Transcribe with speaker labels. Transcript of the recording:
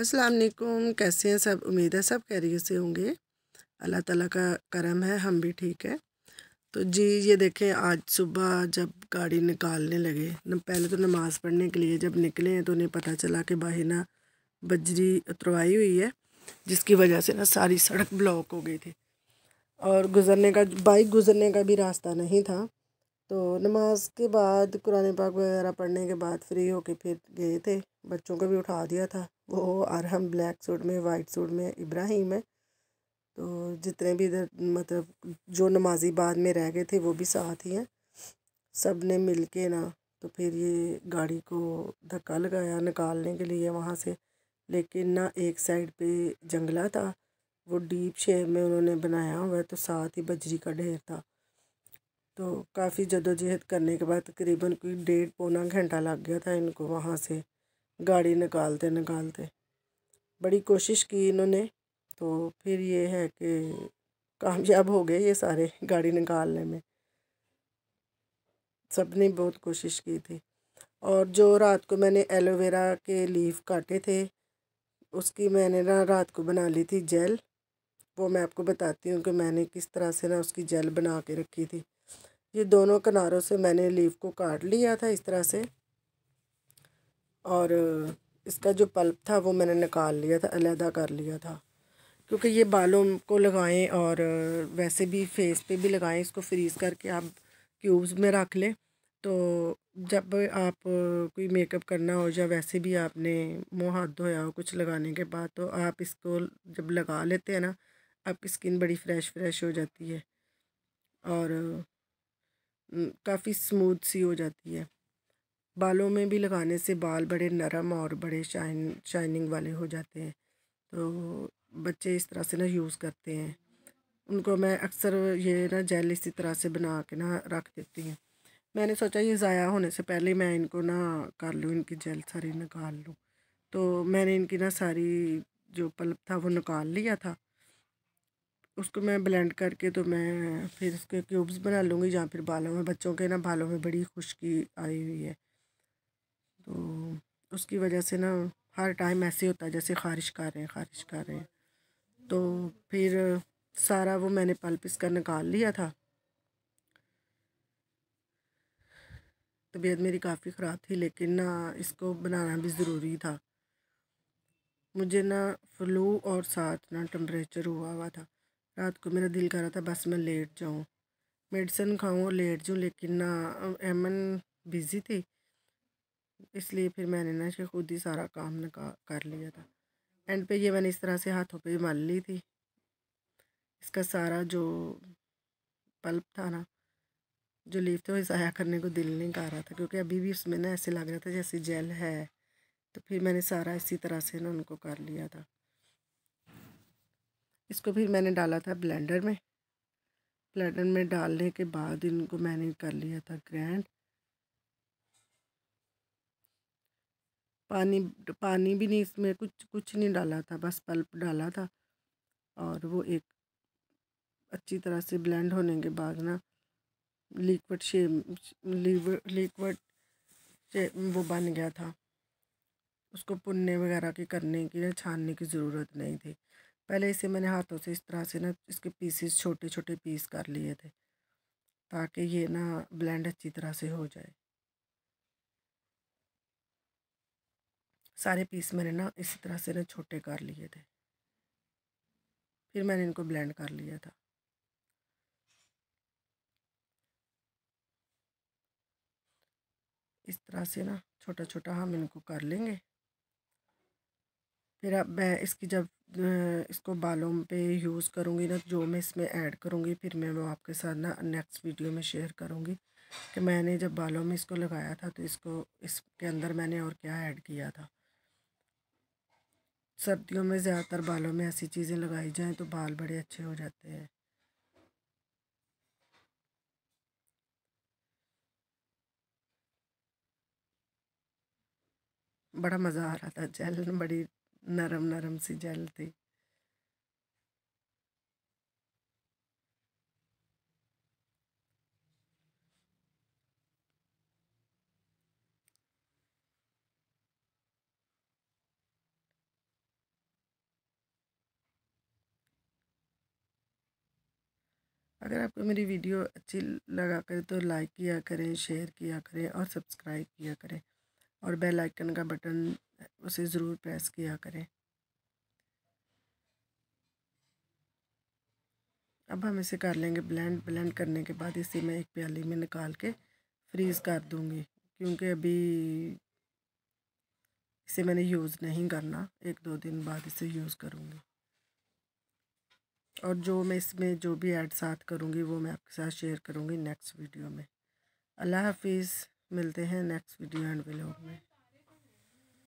Speaker 1: अस्सलाम वालेकुम कैसे हैं सब उम्मीद है सब कैरियर से होंगे अल्लाह ताला का करम है हम भी ठीक है तो जी ये देखें आज सुबह जब गाड़ी निकालने लगे न पहले तो नमाज़ पढ़ने के लिए जब निकले हैं तो उन्हें पता चला कि बाहर ना बजरी उतरवाई हुई है जिसकी वजह से ना सारी सड़क ब्लॉक हो गई थी और गुज़रने का बाइक गुज़रने का भी रास्ता नहीं था तो नमाज के बाद कुरान पाक वगैरह पढ़ने के बाद फ्री होके फिर गए थे बच्चों को भी उठा दिया था वो अरहम ब्लैक सूट में वाइट सूट में इब्राहिम है तो जितने भी इधर मतलब जो नमाजी बाद में रह गए थे वो भी साथ ही हैं सब ने मिल के ना तो फिर ये गाड़ी को धक्का लगाया निकालने के लिए वहाँ से लेकिन ना एक साइड पे जंगला था वो डीप शेप में उन्होंने बनाया हुआ तो साथ ही बजरी का ढेर था तो काफ़ी जदोजहद करने के बाद तकरीबन कोई डेढ़ पौना घंटा लग गया था इनको वहाँ से गाड़ी निकालते निकालते बड़ी कोशिश की इन्होंने तो फिर ये है कि कामयाब हो गए ये सारे गाड़ी निकालने में सब ने बहुत कोशिश की थी और जो रात को मैंने एलोवेरा के लीफ काटे थे उसकी मैंने ना रात को बना ली थी जेल वो मैं आपको बताती हूँ कि मैंने किस तरह से ना उसकी जेल बना के रखी थी ये दोनों किनारों से मैंने लीफ को काट लिया था इस तरह से और इसका जो पल्प था वो मैंने निकाल लिया था अलहदा कर लिया था क्योंकि ये बालों को लगाएं और वैसे भी फेस पे भी लगाएं इसको फ्रीज़ करके आप क्यूब्स में रख लें तो जब आप कोई मेकअप करना हो या वैसे भी आपने मुँह हाथ धोया हो कुछ लगाने के बाद तो आप इसको जब लगा लेते हैं ना आपकी स्किन बड़ी फ्रेश फ्रेश हो जाती है और काफ़ी स्मूथ सी हो जाती है बालों में भी लगाने से बाल बड़े नरम और बड़े शाइन शाइनिंग वाले हो जाते हैं तो बच्चे इस तरह से ना यूज़ करते हैं उनको मैं अक्सर ये ना जेल इसी तरह से बना के ना रख देती हूँ मैंने सोचा ये ज़ाया होने से पहले मैं इनको ना कर लूँ इनकी जेल सारी निकाल लूँ तो मैंने इनकी ना सारी जो पल्प था वो निकाल लिया था उसको मैं ब्लेंड करके तो मैं फिर उसके क्यूब्स बना लूँगी या फिर बालों में बच्चों के ना बालों में बड़ी खुश्की आई हुई है तो उसकी वजह से ना हर टाइम ऐसे होता है जैसे ख़ारिश कर रहे हैं ख़ारिश कर रहे हैं तो फिर सारा वो मैंने पल पिस कर निकाल लिया था तबीयत मेरी काफ़ी ख़राब थी लेकिन ना इसको बनाना भी ज़रूरी था मुझे ना फ्लू और साथ ना टम्परेचर हुआ हुआ था रात को मेरा दिल कर रहा था बस मैं लेट जाऊँ मेडिसिन खाऊँ और लेट जाऊँ लेकिन ना एमन बिज़ी थी इसलिए फिर मैंने ना इसे खुद ही सारा काम ना कर लिया था एंड पे ये मैंने इस तरह से हाथों पे मल ली थी इसका सारा जो पल्प था ना जो लीफ थे वो ज़ाया करने को दिल नहीं कर रहा था क्योंकि अभी भी उसमें ना ऐसे लग रहा था जैसे जेल है तो फिर मैंने सारा इसी तरह से ना उनको कर लिया था इसको फिर मैंने डाला था ब्लेंडर में ब्लेंडर में डालने के बाद इनको मैंने कर लिया था ग्रैंड पानी पानी भी नहीं इसमें कुछ कुछ नहीं डाला था बस पल्प डाला था और वो एक अच्छी तरह से ब्लेंड होने के बाद ना लिक्विड शेप लिक्विड वो बन गया था उसको पुनने वगैरह के करने की या छानने की ज़रूरत नहीं थी पहले इसे मैंने हाथों से इस तरह से ना इसके पीसेस छोटे छोटे पीस कर लिए थे ताकि ये ना ब्लेंड अच्छी तरह से हो जाए सारे पीस मैंने ना इसी तरह से ना छोटे कर लिए थे फिर मैंने इनको ब्लेंड कर लिया था इस तरह से ना छोटा छोटा हम इनको कर लेंगे फिर अब मैं इसकी जब इसको बालों पे यूज़ करूँगी ना जो मैं इसमें ऐड करूँगी फिर मैं वो आपके साथ ना नेक्स्ट वीडियो में शेयर करूँगी कि मैंने जब बालों में इसको लगाया था तो इसको इसके अंदर मैंने और क्या ऐड किया था सर्दियों में ज़्यादातर बालों में ऐसी चीज़ें लगाई जाएँ तो बाल बड़े अच्छे हो जाते हैं बड़ा मज़ा आ रहा था जेल बड़ी नरम नरम सी जेल थी अगर आपको मेरी वीडियो अच्छी लगा करे तो लाइक किया करें शेयर किया करें और सब्सक्राइब किया करें और बेल आइकन का बटन उसे ज़रूर प्रेस किया करें अब हम इसे कर लेंगे ब्लेंड ब्लेंड करने के बाद इसे मैं एक प्याली में निकाल के फ्रीज़ कर दूँगी क्योंकि अभी इसे मैंने यूज़ नहीं करना एक दो दिन बाद इसे यूज़ करूँगी और जो मैं इसमें जो भी ऐड साथ करूँगी वो मैं आपके साथ शेयर करूँगी नेक्स्ट वीडियो में अल्लाह हाफिज़ मिलते हैं नेक्स्ट वीडियो एंड ब्लॉग में